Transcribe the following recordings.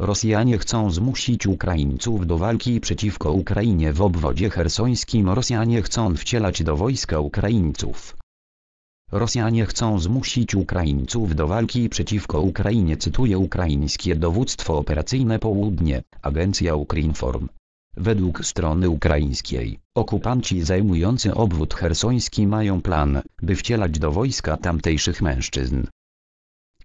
Rosjanie chcą zmusić Ukraińców do walki przeciwko Ukrainie w obwodzie hersońskim. Rosjanie chcą wcielać do wojska Ukraińców. Rosjanie chcą zmusić Ukraińców do walki przeciwko Ukrainie cytuje ukraińskie dowództwo operacyjne Południe, agencja Ukrinform. Według strony ukraińskiej, okupanci zajmujący obwód hersoński mają plan, by wcielać do wojska tamtejszych mężczyzn,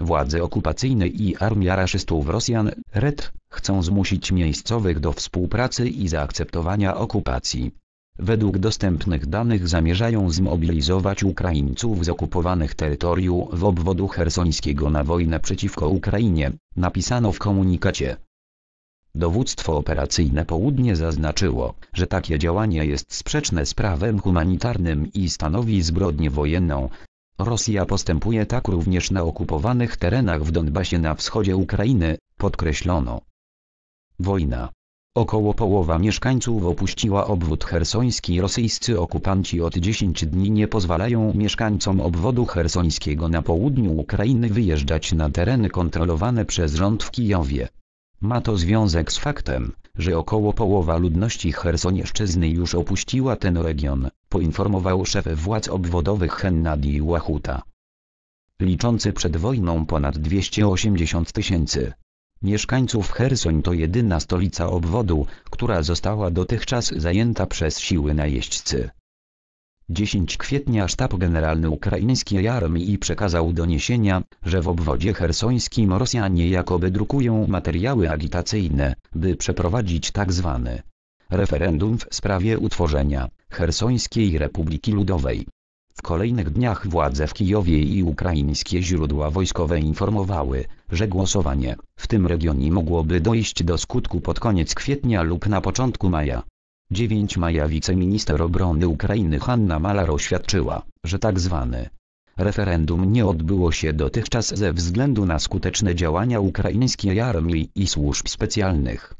Władze okupacyjne i armia raszystów Rosjan, RET, chcą zmusić miejscowych do współpracy i zaakceptowania okupacji. Według dostępnych danych zamierzają zmobilizować Ukraińców z okupowanych terytoriów w obwodu hersońskiego na wojnę przeciwko Ukrainie, napisano w komunikacie. Dowództwo Operacyjne Południe zaznaczyło, że takie działanie jest sprzeczne z prawem humanitarnym i stanowi zbrodnię wojenną, Rosja postępuje tak również na okupowanych terenach w Donbasie na wschodzie Ukrainy, podkreślono. Wojna. Około połowa mieszkańców opuściła obwód hersoński. Rosyjscy okupanci od 10 dni nie pozwalają mieszkańcom obwodu hersońskiego na południu Ukrainy wyjeżdżać na tereny kontrolowane przez rząd w Kijowie. Ma to związek z faktem, że około połowa ludności Hersonieszczyzny już opuściła ten region, poinformował szef władz obwodowych Hennadi Łachuta. Liczący przed wojną ponad 280 tysięcy mieszkańców Hersoń to jedyna stolica obwodu, która została dotychczas zajęta przez siły najeźdźcy. 10 kwietnia sztab generalny ukraińskiej armii przekazał doniesienia, że w obwodzie hersońskim Rosjanie jakoby drukują materiały agitacyjne, by przeprowadzić tzw. Tak referendum w sprawie utworzenia Chersońskiej Republiki Ludowej. W kolejnych dniach władze w Kijowie i ukraińskie źródła wojskowe informowały, że głosowanie w tym regionie mogłoby dojść do skutku pod koniec kwietnia lub na początku maja. 9 maja wiceminister obrony Ukrainy Hanna Malar oświadczyła, że tak zwany referendum nie odbyło się dotychczas ze względu na skuteczne działania ukraińskiej armii i służb specjalnych.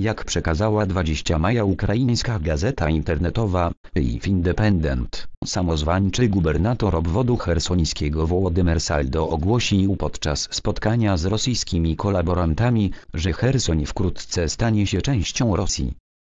Jak przekazała 20 maja ukraińska gazeta internetowa, IF Independent, samozwańczy gubernator obwodu chersońskiego Wołodymyr Saldo ogłosił podczas spotkania z rosyjskimi kolaborantami, że Chersoń wkrótce stanie się częścią Rosji.